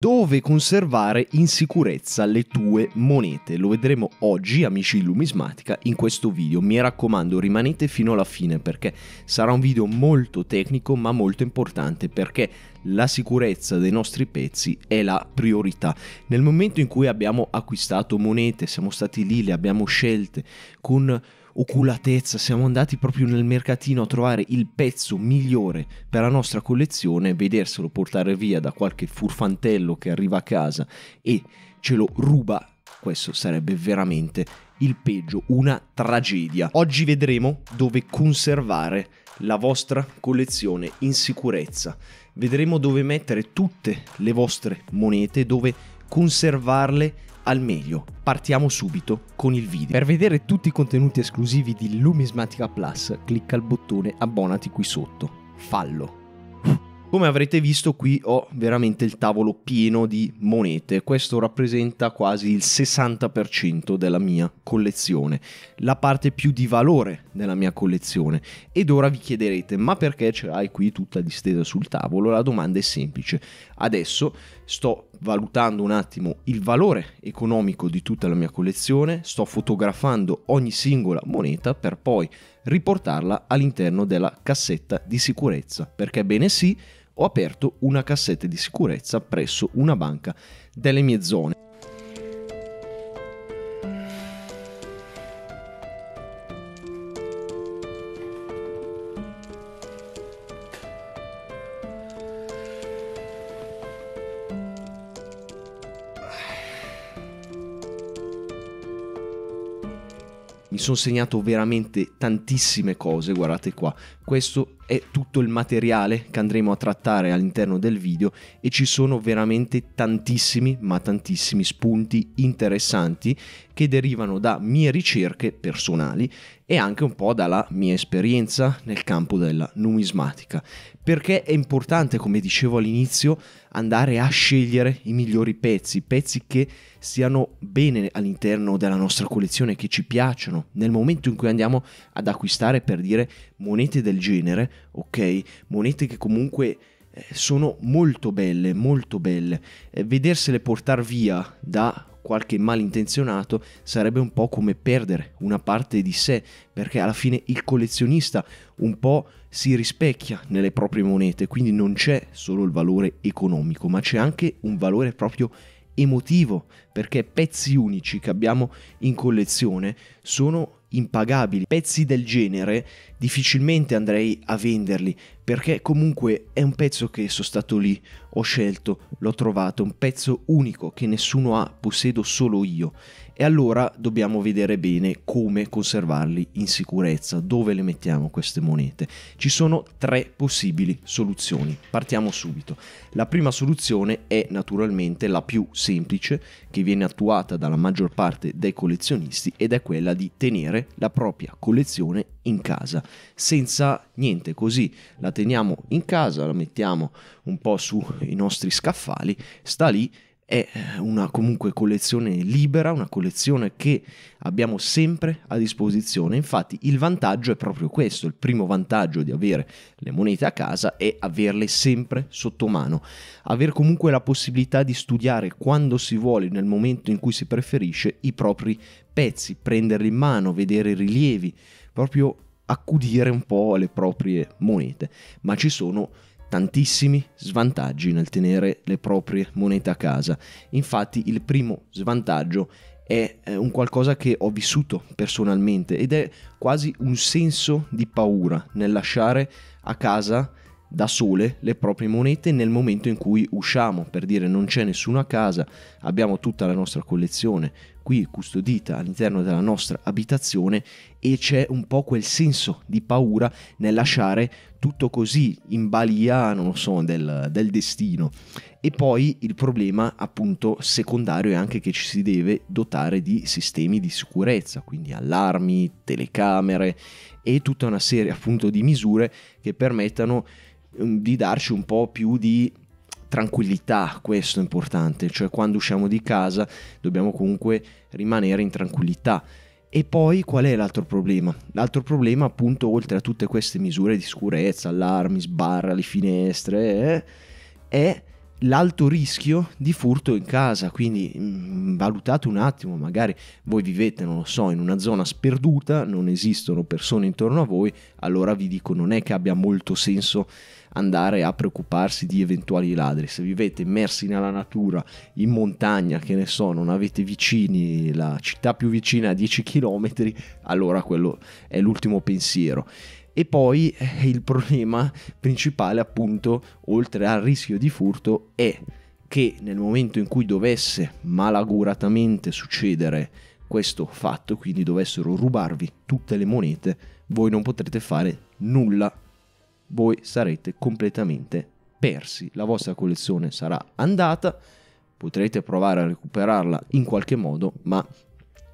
Dove conservare in sicurezza le tue monete? Lo vedremo oggi, amici Lumismatica, in questo video. Mi raccomando, rimanete fino alla fine perché sarà un video molto tecnico ma molto importante perché la sicurezza dei nostri pezzi è la priorità. Nel momento in cui abbiamo acquistato monete, siamo stati lì, le abbiamo scelte con oculatezza siamo andati proprio nel mercatino a trovare il pezzo migliore per la nostra collezione, vederselo portare via da qualche furfantello che arriva a casa e ce lo ruba, questo sarebbe veramente il peggio, una tragedia. Oggi vedremo dove conservare la vostra collezione in sicurezza. Vedremo dove mettere tutte le vostre monete, dove conservarle al meglio. Partiamo subito con il video. Per vedere tutti i contenuti esclusivi di Lumismatica Plus, clicca il bottone abbonati qui sotto. Fallo. Come avrete visto qui ho veramente il tavolo pieno di monete, questo rappresenta quasi il 60% della mia collezione, la parte più di valore della mia collezione. Ed ora vi chiederete, ma perché ce l'hai qui tutta distesa sul tavolo? La domanda è semplice. Adesso sto valutando un attimo il valore economico di tutta la mia collezione, sto fotografando ogni singola moneta per poi riportarla all'interno della cassetta di sicurezza, perché bene sì, ho aperto una cassetta di sicurezza presso una banca delle mie zone. mi sono segnato veramente tantissime cose, guardate qua. Questo è tutto il materiale che andremo a trattare all'interno del video e ci sono veramente tantissimi, ma tantissimi spunti interessanti che derivano da mie ricerche personali e anche un po' dalla mia esperienza nel campo della numismatica. Perché è importante, come dicevo all'inizio, andare a scegliere i migliori pezzi, pezzi che siano bene all'interno della nostra collezione, che ci piacciono. Nel momento in cui andiamo ad acquistare, per dire, monete del genere, ok? Monete che comunque eh, sono molto belle, molto belle. Eh, vedersele portare via da qualche malintenzionato sarebbe un po' come perdere una parte di sé, perché alla fine il collezionista un po' si rispecchia nelle proprie monete, quindi non c'è solo il valore economico, ma c'è anche un valore proprio emotivo, perché pezzi unici che abbiamo in collezione sono impagabili. Pezzi del genere difficilmente andrei a venderli perché comunque è un pezzo che sono stato lì, ho scelto, l'ho trovato, un pezzo unico che nessuno ha, possedo solo io e allora dobbiamo vedere bene come conservarli in sicurezza, dove le mettiamo queste monete. Ci sono tre possibili soluzioni. Partiamo subito. La prima soluzione è naturalmente la più semplice che viene attuata dalla maggior parte dei collezionisti ed è quella di tenere la propria collezione in casa, senza niente, così la teniamo in casa, la mettiamo un po' sui nostri scaffali, sta lì è eh, una comunque collezione libera, una collezione che abbiamo sempre a disposizione. Infatti il vantaggio è proprio questo, il primo vantaggio di avere le monete a casa è averle sempre sotto mano, aver comunque la possibilità di studiare quando si vuole, nel momento in cui si preferisce, i propri pezzi, prenderli in mano, vedere i rilievi, proprio accudire un po' le proprie monete, ma ci sono tantissimi svantaggi nel tenere le proprie monete a casa. Infatti il primo svantaggio è eh, un qualcosa che ho vissuto personalmente ed è quasi un senso di paura nel lasciare a casa da sole le proprie monete nel momento in cui usciamo, per dire non c'è nessuno a casa, abbiamo tutta la nostra collezione qui custodita all'interno della nostra abitazione e c'è un po' quel senso di paura nel lasciare tutto così in balia, non lo so, del, del destino. E poi il problema appunto secondario è anche che ci si deve dotare di sistemi di sicurezza, quindi allarmi, telecamere e tutta una serie appunto di misure che permettano mm, di darci un po' più di tranquillità, questo è importante, cioè quando usciamo di casa dobbiamo comunque rimanere in tranquillità. E poi qual è l'altro problema? L'altro problema appunto oltre a tutte queste misure di sicurezza, allarmi, sbarra, le finestre, eh, è l'alto rischio di furto in casa, quindi mh, mm, valutate un attimo, magari voi vivete, non lo so, in una zona sperduta, non esistono persone intorno a voi, allora vi dico non è che abbia molto senso andare a preoccuparsi di eventuali ladri. Se vivete immersi nella natura, in montagna, che ne so, non avete vicini la città più vicina a 10 km, allora quello è l'ultimo pensiero. E poi eh, il problema principale, appunto, oltre al rischio di furto, è che nel momento in cui dovesse malaguratamente succedere questo fatto, quindi dovessero rubarvi tutte le monete, voi non potrete fare nulla voi sarete completamente persi. La vostra collezione sarà andata, potrete provare a recuperarla in qualche modo, ma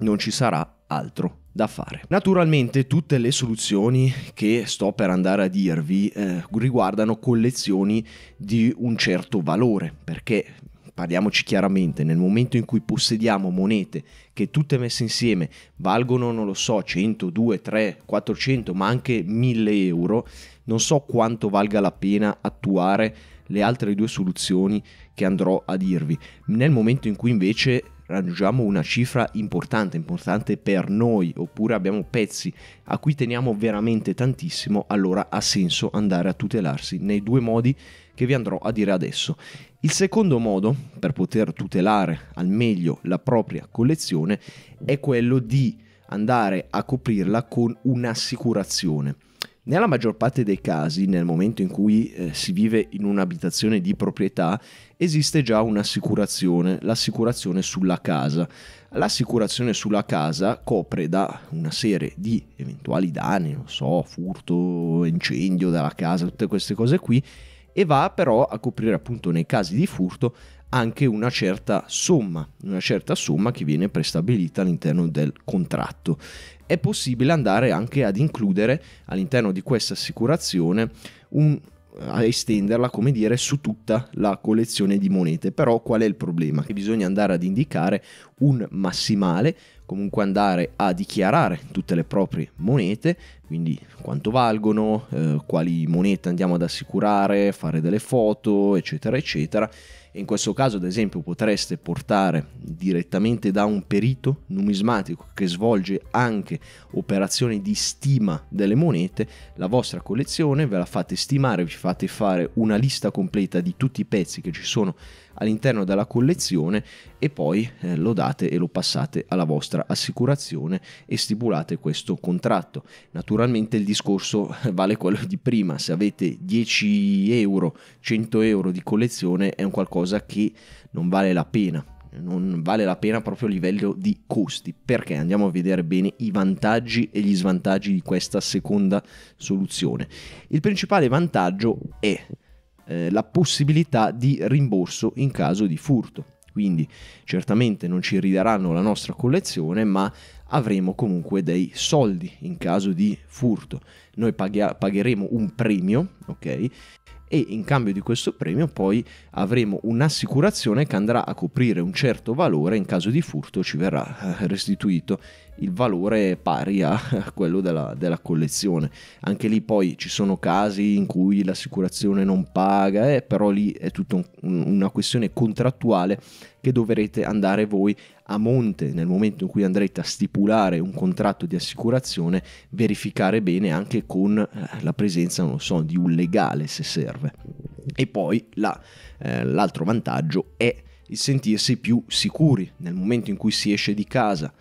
non ci sarà altro da fare. Naturalmente tutte le soluzioni che sto per andare a dirvi eh, riguardano collezioni di un certo valore, perché parliamoci chiaramente, nel momento in cui possediamo monete che tutte messe insieme valgono, non lo so, 100, 2, 3, 400, ma anche 1000 euro, non so quanto valga la pena attuare le altre due soluzioni che andrò a dirvi. Nel momento in cui invece raggiungiamo una cifra importante, importante per noi, oppure abbiamo pezzi a cui teniamo veramente tantissimo, allora ha senso andare a tutelarsi nei due modi che vi andrò a dire adesso. Il secondo modo per poter tutelare al meglio la propria collezione è quello di andare a coprirla con un'assicurazione. Nella maggior parte dei casi, nel momento in cui eh, si vive in un'abitazione di proprietà, esiste già un'assicurazione, l'assicurazione sulla casa. L'assicurazione sulla casa copre da una serie di eventuali danni, non so, furto, incendio dalla casa, tutte queste cose qui, e va però a coprire appunto nei casi di furto anche una certa somma, una certa somma che viene prestabilita all'interno del contratto. È possibile andare anche ad includere all'interno di questa assicurazione un a estenderla, come dire, su tutta la collezione di monete. Però qual è il problema? Che bisogna andare ad indicare un massimale, comunque andare a dichiarare tutte le proprie monete, quindi quanto valgono, eh, quali monete andiamo ad assicurare, fare delle foto, eccetera, eccetera. E in questo caso, ad esempio, potreste portare direttamente da un perito numismatico che svolge anche operazioni di stima delle monete la vostra collezione, ve la fate stimare, vi fate fare una lista completa di tutti i pezzi che ci sono all'interno della collezione e poi eh, lo date e lo passate alla vostra assicurazione e stipulate questo contratto. Naturalmente il discorso vale quello di prima, se avete 10 euro, 100 euro di collezione è un qualcosa che non vale la pena non vale la pena proprio a livello di costi perché andiamo a vedere bene i vantaggi e gli svantaggi di questa seconda soluzione il principale vantaggio è eh, la possibilità di rimborso in caso di furto. Quindi certamente non ci ridaranno la nostra collezione, ma avremo comunque dei soldi in caso di furto. Noi paghi- pagheremo un premio, ok? E in cambio di questo premio poi avremo un'assicurazione che andrà a coprire un certo valore in caso di furto ci verrà eh, restituito il valore pari a quello della, della, collezione. Anche lì poi ci sono casi in cui l'assicurazione non paga, eh, però lì è tutta un, una questione contrattuale che dovrete andare voi a monte nel momento in cui andrete a stipulare un contratto di assicurazione, verificare bene anche con eh, la presenza, non so, di un legale se serve. E poi la, eh, l'altro vantaggio è il sentirsi più sicuri nel momento in cui si esce di casa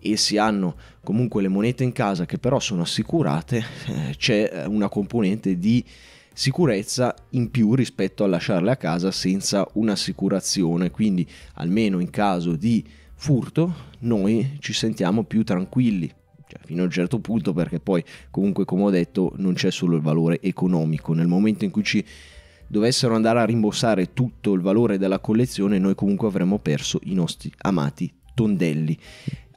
e si hanno comunque le monete in casa che però sono assicurate, eh, c'è una componente di sicurezza in più rispetto a lasciarle a casa senza un'assicurazione, quindi almeno in caso di furto noi ci sentiamo più tranquilli. Cioè, fino a un certo punto perché poi comunque come ho detto non c'è solo il valore economico nel momento in cui ci dovessero andare a rimborsare tutto il valore della collezione, noi comunque avremmo perso i nostri amati tondelli.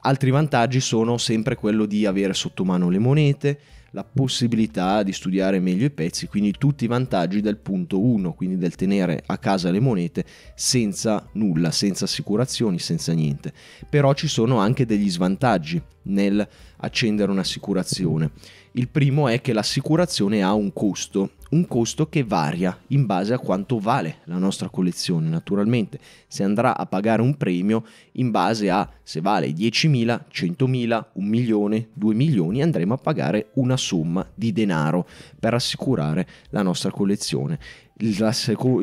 Altri vantaggi sono sempre quello di avere sotto mano le monete, la possibilità di studiare meglio i pezzi, quindi tutti i vantaggi del punto 1, quindi del tenere a casa le monete senza nulla, senza assicurazioni, senza niente. Però ci sono anche degli svantaggi nel accendere un'assicurazione. Il primo è che l'assicurazione ha un costo, un costo che varia in base a quanto vale la nostra collezione. Naturalmente se andrà a pagare un premio in base a se vale 10.000, 100.000, 1 milione, 2 milioni, andremo a pagare una somma di denaro per assicurare la nostra collezione. il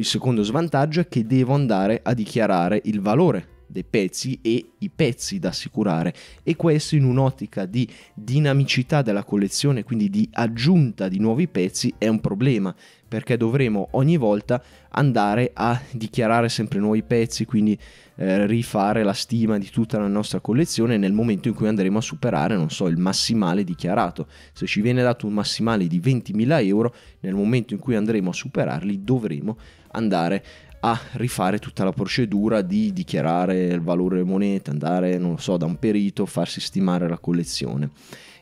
secondo svantaggio è che devo andare a dichiarare il valore dei pezzi e i pezzi da assicurare e questo in un'ottica di dinamicità della collezione, quindi di aggiunta di nuovi pezzi, è un problema perché dovremo ogni volta andare a dichiarare sempre nuovi pezzi, quindi eh, rifare la stima di tutta la nostra collezione nel momento in cui andremo a superare, non so, il massimale dichiarato. Se ci viene dato un massimale di 20.000 euro, nel momento in cui andremo a superarli dovremo andare a a rifare tutta la procedura di dichiarare il valore delle monete, andare, non lo so, da un perito, farsi stimare la collezione.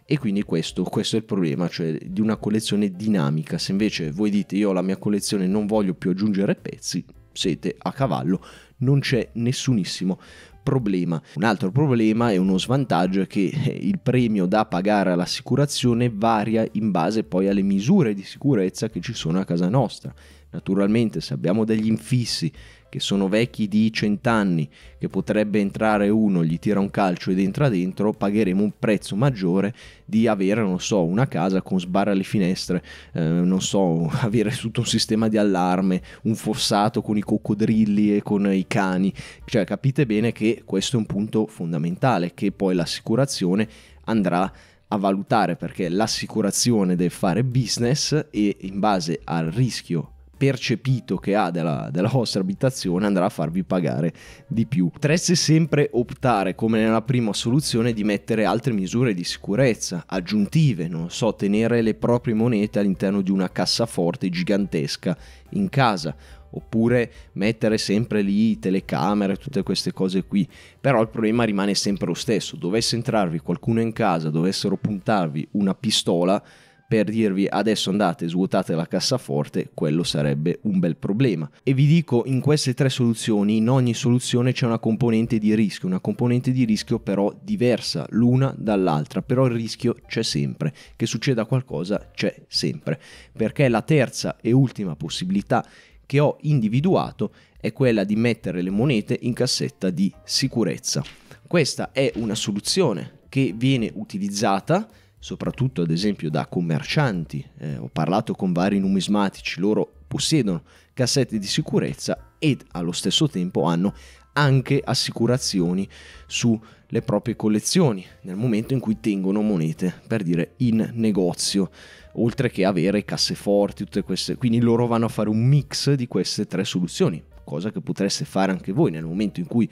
E quindi questo, questo, è il problema, cioè di una collezione dinamica. Se invece voi dite io la mia collezione non voglio più aggiungere pezzi, siete a cavallo, non c'è nessunissimo problema. Un altro problema e uno svantaggio è che eh, il premio da pagare all'assicurazione varia in base poi alle misure di sicurezza che ci sono a casa nostra Naturalmente se abbiamo degli infissi che sono vecchi di cent'anni, che potrebbe entrare uno, gli tira un calcio ed entra dentro, pagheremo un prezzo maggiore di avere, non so, una casa con sbarre alle finestre, eh, non so, avere tutto un sistema di allarme, un fossato con i coccodrilli e con i cani. Cioè capite bene che questo è un punto fondamentale che poi l'assicurazione andrà a valutare perché l'assicurazione deve fare business e in base al rischio percepito che ha della, della, vostra abitazione andrà a farvi pagare di più. Potreste sempre optare, come nella prima soluzione, di mettere altre misure di sicurezza aggiuntive, non so, tenere le proprie monete all'interno di una cassaforte gigantesca in casa oppure mettere sempre lì telecamere, tutte queste cose qui. Però il problema rimane sempre lo stesso, dovesse entrarvi qualcuno in casa, dovessero puntarvi una pistola, per dirvi adesso andate svuotate la cassaforte, quello sarebbe un bel problema. E vi dico, in queste tre soluzioni, in ogni soluzione c'è una componente di rischio, una componente di rischio però diversa l'una dall'altra, però il rischio c'è sempre, che succeda qualcosa c'è sempre, perché la terza e ultima possibilità che ho individuato è quella di mettere le monete in cassetta di sicurezza. Questa è una soluzione che viene utilizzata soprattutto ad esempio da commercianti, eh, ho parlato con vari numismatici, loro possiedono cassette di sicurezza e allo stesso tempo hanno anche assicurazioni sulle proprie collezioni nel momento in cui tengono monete, per dire in negozio, oltre che avere casseforti, tutte queste. Quindi loro vanno a fare un mix di queste tre soluzioni, cosa che potreste fare anche voi nel momento in cui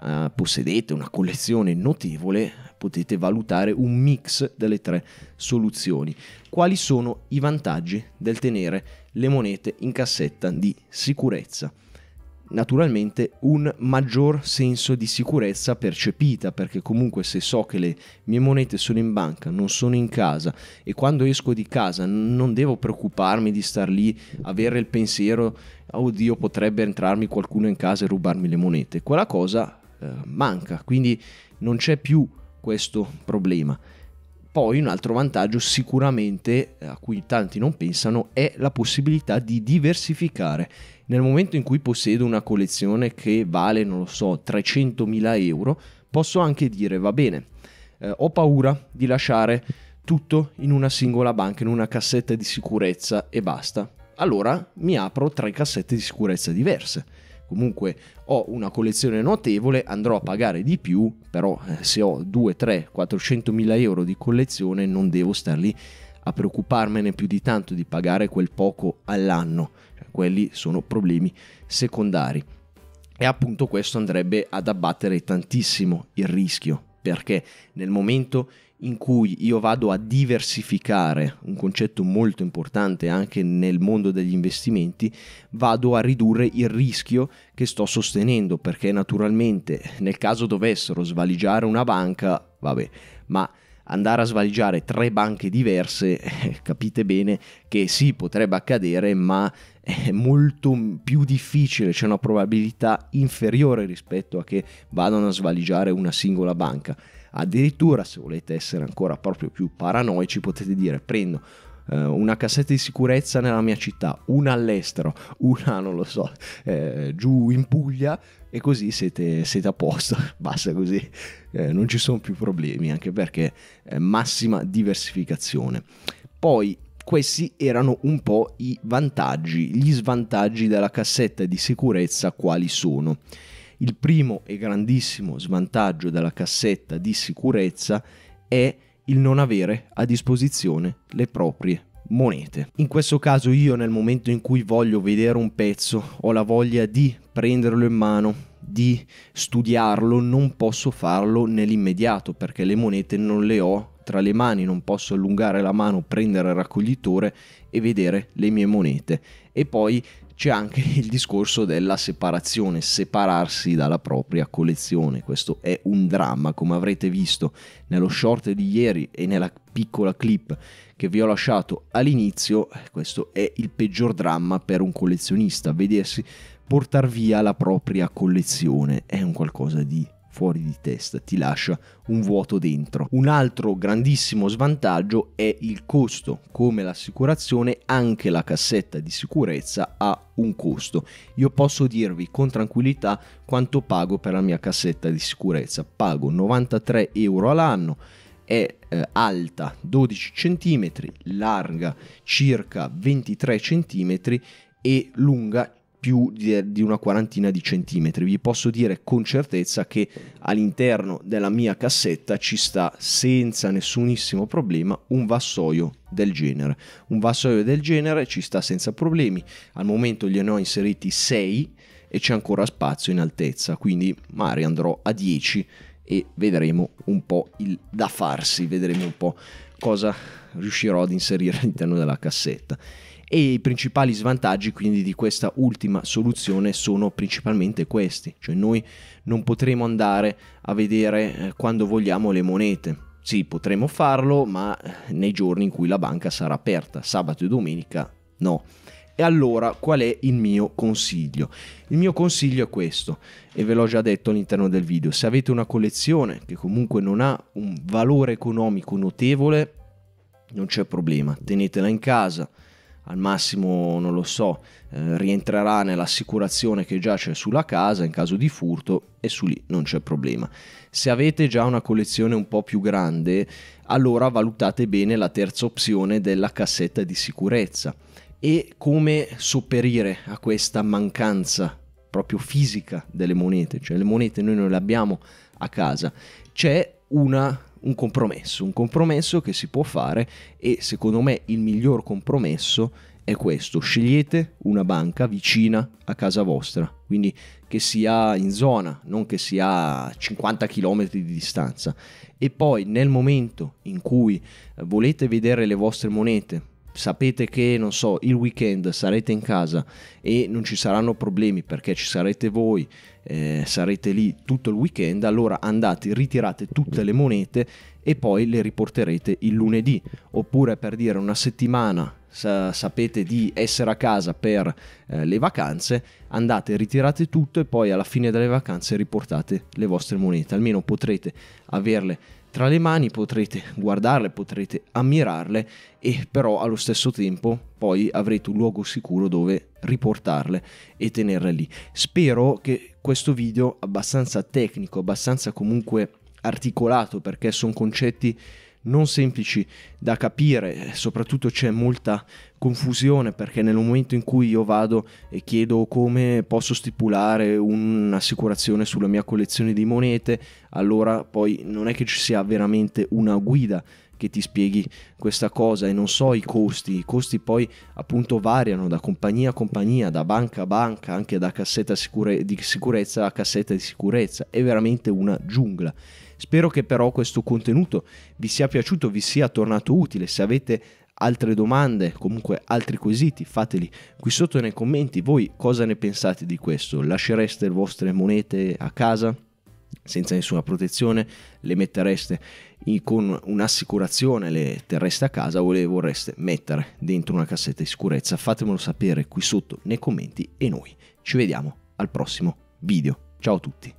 eh, possedete una collezione notevole, potete valutare un mix delle tre soluzioni. Quali sono i vantaggi del tenere le monete in cassetta di sicurezza? naturalmente un maggior senso di sicurezza percepita, perché comunque se so che le mie monete sono in banca, non sono in casa e quando esco di casa non devo preoccuparmi di star lì, avere il pensiero, oddio potrebbe entrarmi qualcuno in casa e rubarmi le monete, quella cosa eh, manca, quindi non c'è più questo problema. Poi un altro vantaggio sicuramente eh, a cui tanti non pensano è la possibilità di diversificare. Nel momento in cui possiedo una collezione che vale, non lo so, 300.000 euro, posso anche dire va bene, eh, ho paura di lasciare tutto in una singola banca, in una cassetta di sicurezza e basta. Allora mi apro tre cassette di sicurezza diverse comunque ho una collezione notevole, andrò a pagare di più, però eh, se ho 2, 3, 400 mila euro di collezione non devo star lì a preoccuparmene più di tanto di pagare quel poco all'anno, cioè, quelli sono problemi secondari. E appunto questo andrebbe ad abbattere tantissimo il rischio, perché nel momento in in cui io vado a diversificare un concetto molto importante anche nel mondo degli investimenti, vado a ridurre il rischio che sto sostenendo, perché naturalmente nel caso dovessero svaligiare una banca, vabbè, ma andare a svaligiare tre banche diverse, capite bene che sì, potrebbe accadere, ma è molto più difficile, c'è una probabilità inferiore rispetto a che vadano a svaligiare una singola banca. Addirittura se volete essere ancora proprio più paranoici potete dire prendo eh, una cassetta di sicurezza nella mia città, una all'estero, una non lo so, eh, giù in Puglia e così siete, siete a posto, basta così, eh, non ci sono più problemi, anche perché massima diversificazione. Poi questi erano un po' i vantaggi, gli svantaggi della cassetta di sicurezza quali sono? Il primo e grandissimo svantaggio della cassetta di sicurezza è il non avere a disposizione le proprie monete. In questo caso io nel momento in cui voglio vedere un pezzo ho la voglia di prenderlo in mano, di studiarlo, non posso farlo nell'immediato perché le monete non le ho tra le mani, non posso allungare la mano, prendere il raccoglitore e vedere le mie monete. E poi c'è anche il discorso della separazione, separarsi dalla propria collezione. Questo è un dramma, come avrete visto nello short di ieri e nella piccola clip che vi ho lasciato all'inizio. Questo è il peggior dramma per un collezionista, vedersi portare via la propria collezione. È un qualcosa di fuori di testa, ti lascia un vuoto dentro. Un altro grandissimo svantaggio è il costo, come l'assicurazione anche la cassetta di sicurezza ha un costo. Io posso dirvi con tranquillità quanto pago per la mia cassetta di sicurezza, pago 93 euro all'anno è eh, alta 12 cm, larga circa 23 cm e lunga più di, di, una quarantina di centimetri. Vi posso dire con certezza che all'interno della mia cassetta ci sta senza nessunissimo problema un vassoio del genere. Un vassoio del genere ci sta senza problemi. Al momento gliene ho inseriti 6 e c'è ancora spazio in altezza, quindi magari andrò a 10 e vedremo un po' il da farsi, vedremo un po' cosa riuscirò ad inserire all'interno della cassetta e i principali svantaggi quindi di questa ultima soluzione sono principalmente questi, cioè noi non potremo andare a vedere eh, quando vogliamo le monete. Sì, potremo farlo, ma eh, nei giorni in cui la banca sarà aperta, sabato e domenica no. E allora qual è il mio consiglio? Il mio consiglio è questo, e ve l'ho già detto all'interno del video, se avete una collezione che comunque non ha un valore economico notevole, non c'è problema, tenetela in casa, al massimo non lo so, eh, rientrerà nell'assicurazione che già c'è sulla casa in caso di furto e su lì non c'è problema. Se avete già una collezione un po' più grande, allora valutate bene la terza opzione della cassetta di sicurezza e come sopperire a questa mancanza proprio fisica delle monete, cioè le monete noi non le abbiamo a casa. C'è una un compromesso, un compromesso che si può fare e secondo me il miglior compromesso è questo, scegliete una banca vicina a casa vostra, quindi che sia in zona, non che sia a 50 km di distanza e poi nel momento in cui volete vedere le vostre monete sapete che, non so, il weekend sarete in casa e non ci saranno problemi perché ci sarete voi, eh, sarete lì tutto il weekend, allora andate, ritirate tutte le monete e poi le riporterete il lunedì. Oppure per dire una settimana sa- sapete di essere a casa per eh, le vacanze, andate, ritirate tutto e poi alla fine delle vacanze riportate le vostre monete, almeno potrete averle tra le mani, potrete guardarle, potrete ammirarle e però allo stesso tempo poi avrete un luogo sicuro dove riportarle e tenerle lì. Spero che questo video abbastanza tecnico, abbastanza comunque articolato perché sono concetti non semplici da capire, soprattutto c'è molta confusione perché nel momento in cui io vado e chiedo come posso stipulare un'assicurazione sulla mia collezione di monete, allora poi non è che ci sia veramente una guida che ti spieghi questa cosa e non so i costi, i costi poi appunto variano da compagnia a compagnia, da banca a banca, anche da cassetta sicure- di sicurezza a cassetta di sicurezza, è veramente una giungla Spero che però questo contenuto vi sia piaciuto, vi sia tornato utile. Se avete altre domande, comunque altri quesiti, fateli qui sotto nei commenti. Voi cosa ne pensate di questo? Lascereste le vostre monete a casa? senza nessuna protezione, le mettereste in, con un'assicurazione, le terreste a casa o le vorreste mettere dentro una cassetta di sicurezza. Fatemelo sapere qui sotto nei commenti e noi ci vediamo al prossimo video. Ciao a tutti!